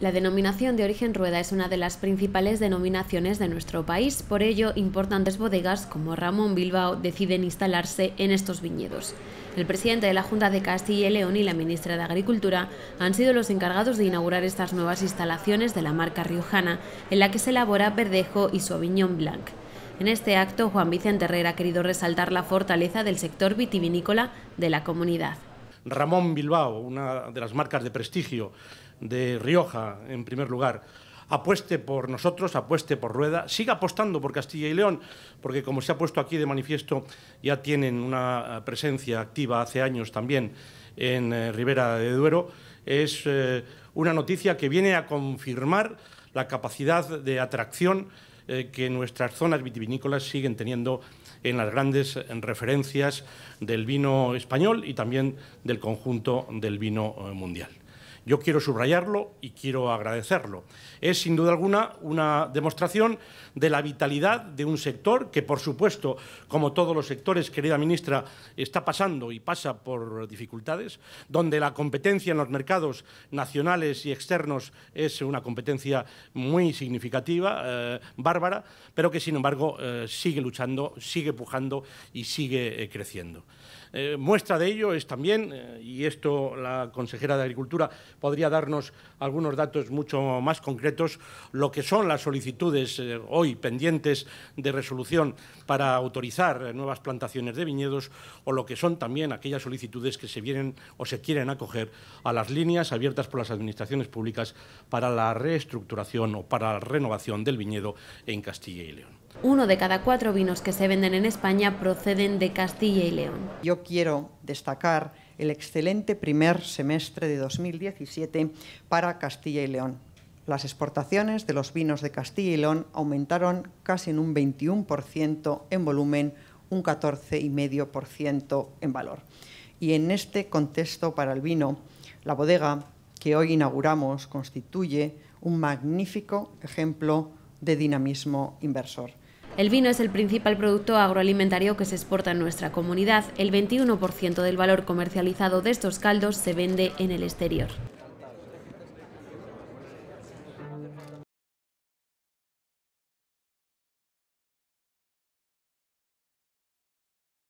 La denominación de origen rueda es una de las principales denominaciones de nuestro país, por ello importantes bodegas como Ramón Bilbao deciden instalarse en estos viñedos. El presidente de la Junta de Castilla y León y la ministra de Agricultura han sido los encargados de inaugurar estas nuevas instalaciones de la marca riojana, en la que se elabora verdejo y Sauvignon Blanc. En este acto, Juan Vicente Herrera ha querido resaltar la fortaleza del sector vitivinícola de la comunidad. Ramón Bilbao, una de las marcas de prestigio de Rioja, en primer lugar. Apueste por nosotros, apueste por Rueda, siga apostando por Castilla y León, porque como se ha puesto aquí de manifiesto, ya tienen una eh, presencia activa hace años también en eh, Ribera de Duero. Es eh, una noticia que viene a confirmar la capacidad de atracción que nuestras zonas vitivinícolas siguen teniendo en las grandes referencias del vino español y también del conjunto del vino mundial. Yo quiero subrayarlo y quiero agradecerlo. Es sin duda alguna una demostración de la vitalidad de un sector que, por supuesto, como todos los sectores, querida ministra, está pasando y pasa por dificultades, donde la competencia en los mercados nacionales y externos es una competencia muy significativa, eh, bárbara, pero que, sin embargo, eh, sigue luchando, sigue pujando y sigue eh, creciendo. muestra de ello es también, y esto la consejera de Agricultura podría darnos algunos datos mucho más concretos, lo que son las solicitudes eh, hoy pendientes de resolución para autorizar eh, nuevas plantaciones de viñedos o lo que son también aquellas solicitudes que se vienen o se quieren acoger a las líneas abiertas por las administraciones públicas para la reestructuración o para la renovación del viñedo en Castilla y León. Uno de cada cuatro vinos que se venden en España proceden de Castilla y León. Yo quiero destacar el excelente primer semestre de 2017 para Castilla y León. Las exportaciones de los vinos de Castilla y León aumentaron casi en un 21% en volumen, un 14,5% en valor. Y en este contexto para el vino, la bodega que hoy inauguramos constituye un magnífico ejemplo de dinamismo inversor. El vino es el principal producto agroalimentario que se exporta en nuestra comunidad. El 21% del valor comercializado de estos caldos se vende en el exterior.